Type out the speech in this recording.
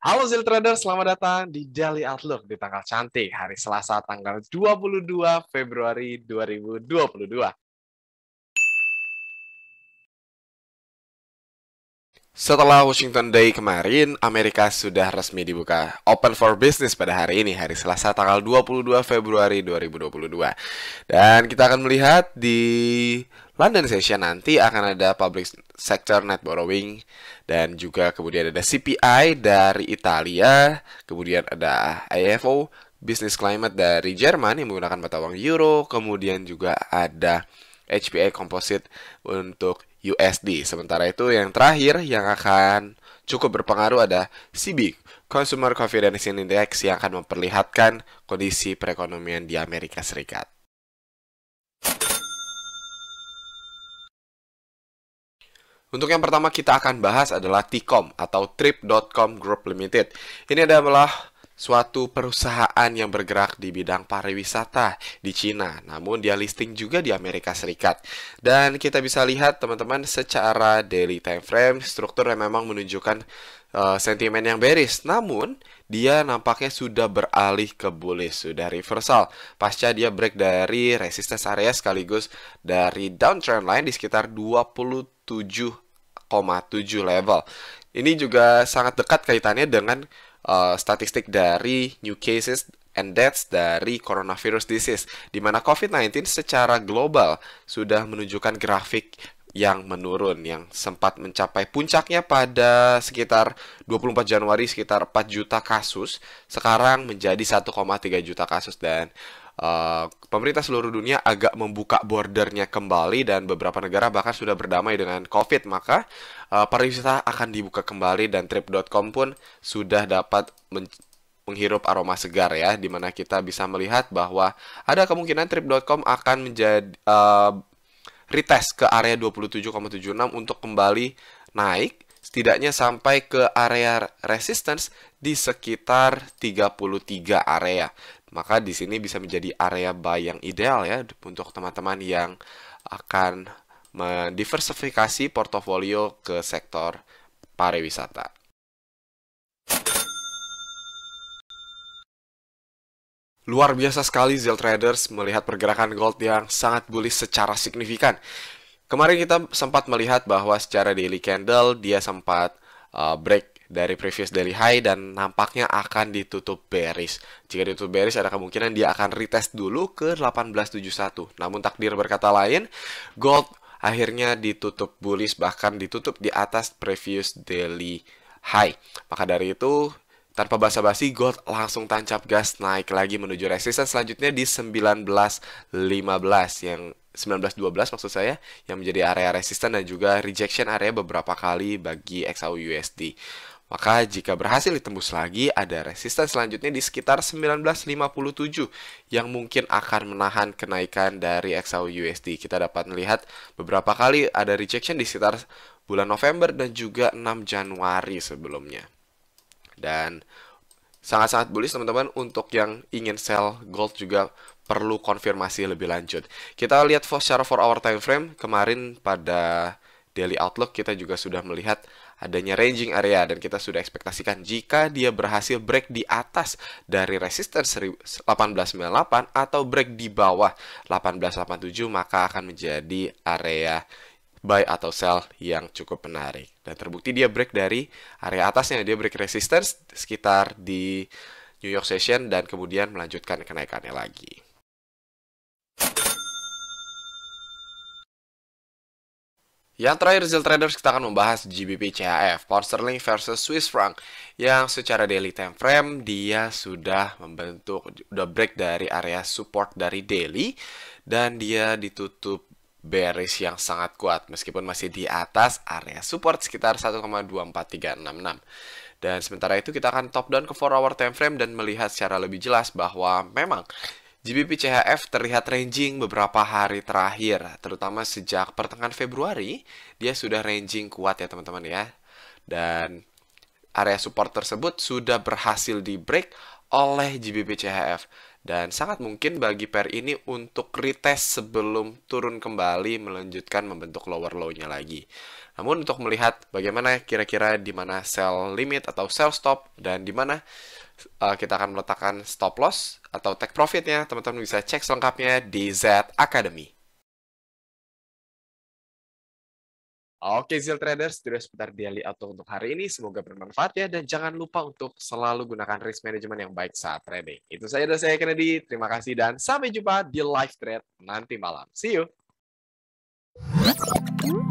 Halo Zil selamat datang di Daily Outlook di tanggal cantik, hari Selasa tanggal 22 Februari 2022. Setelah Washington Day kemarin, Amerika sudah resmi dibuka open for business pada hari ini, hari Selasa tanggal 22 Februari 2022. Dan kita akan melihat di London Session nanti akan ada public sector net borrowing dan juga kemudian ada CPI dari Italia, kemudian ada IFO business climate dari Jerman yang menggunakan mata uang euro, kemudian juga ada HPA Composite untuk USD. Sementara itu yang terakhir yang akan cukup berpengaruh ada CB, Consumer Confidence Index yang akan memperlihatkan kondisi perekonomian di Amerika Serikat. Untuk yang pertama kita akan bahas adalah TCOM atau Trip.com Group Limited. Ini adalah suatu perusahaan yang bergerak di bidang pariwisata di Cina, namun dia listing juga di Amerika Serikat. Dan kita bisa lihat teman-teman secara daily time frame struktur yang memang menunjukkan uh, sentimen yang beris, namun dia nampaknya sudah beralih ke bullish, sudah reversal pasca dia break dari resistance area sekaligus dari downtrend line di sekitar 27,7 level. Ini juga sangat dekat kaitannya dengan uh, statistik dari new cases and deaths dari coronavirus disease, di mana COVID-19 secara global sudah menunjukkan grafik yang menurun yang sempat mencapai puncaknya pada sekitar 24 Januari sekitar 4 juta kasus sekarang menjadi 1,3 juta kasus dan Uh, pemerintah seluruh dunia agak membuka bordernya kembali dan beberapa negara bahkan sudah berdamai dengan COVID maka uh, pariwisata akan dibuka kembali dan trip.com pun sudah dapat men menghirup aroma segar ya dimana kita bisa melihat bahwa ada kemungkinan trip.com akan menjadi uh, retest ke area 27,76 untuk kembali naik setidaknya sampai ke area resistance di sekitar 33 area. Maka di sini bisa menjadi area buy yang ideal ya untuk teman-teman yang akan mendiversifikasi portofolio ke sektor pariwisata. Luar biasa sekali Zell Traders melihat pergerakan gold yang sangat bullish secara signifikan. Kemarin kita sempat melihat bahwa secara daily candle dia sempat uh, break dari previous daily high dan nampaknya akan ditutup bearish. Jika ditutup bearish ada kemungkinan dia akan retest dulu ke 1871. Namun takdir berkata lain, gold akhirnya ditutup bullish bahkan ditutup di atas previous daily high. Maka dari itu tanpa basa-basi, Gold langsung tancap gas naik lagi menuju resisten selanjutnya di 19.15 yang 1912 maksud saya yang menjadi area resisten dan juga rejection area beberapa kali bagi XAU USD. Maka jika berhasil ditembus lagi, ada resisten selanjutnya di sekitar 1957 yang mungkin akan menahan kenaikan dari XAU USD. Kita dapat melihat beberapa kali ada rejection di sekitar bulan November dan juga 6 Januari sebelumnya. Dan sangat-sangat bullish teman-teman untuk yang ingin sell gold juga perlu konfirmasi lebih lanjut. Kita lihat secara 4 hour time frame kemarin pada daily outlook kita juga sudah melihat adanya ranging area dan kita sudah ekspektasikan jika dia berhasil break di atas dari resistance 1898 atau break di bawah 1887 maka akan menjadi area buy atau sell yang cukup menarik. Dan terbukti dia break dari area atasnya, dia break resistance sekitar di New York Session dan kemudian melanjutkan kenaikannya lagi. Yang terakhir Zil Traders kita akan membahas GBP CHF, Pound Sterling versus Swiss Franc yang secara daily time frame dia sudah membentuk udah break dari area support dari daily dan dia ditutup bearish yang sangat kuat meskipun masih di atas area support sekitar 1,24366. Dan sementara itu kita akan top down ke 4 hour time frame dan melihat secara lebih jelas bahwa memang GBP CHF terlihat ranging beberapa hari terakhir, terutama sejak pertengahan Februari, dia sudah ranging kuat ya teman-teman ya. Dan area support tersebut sudah berhasil di break oleh GBP-CHF dan sangat mungkin bagi pair ini untuk retest sebelum turun kembali melanjutkan membentuk lower low-nya lagi. Namun untuk melihat bagaimana kira-kira di mana sell limit atau sell stop dan di mana eh, kita akan meletakkan stop loss atau take profitnya, teman-teman bisa cek selengkapnya di Z Academy. Oke Zil Traders, sudah seputar daily auto untuk hari ini. Semoga bermanfaat ya dan jangan lupa untuk selalu gunakan risk management yang baik saat trading. Itu saja dari saya Kennedy. Terima kasih dan sampai jumpa di live trade nanti malam. See you.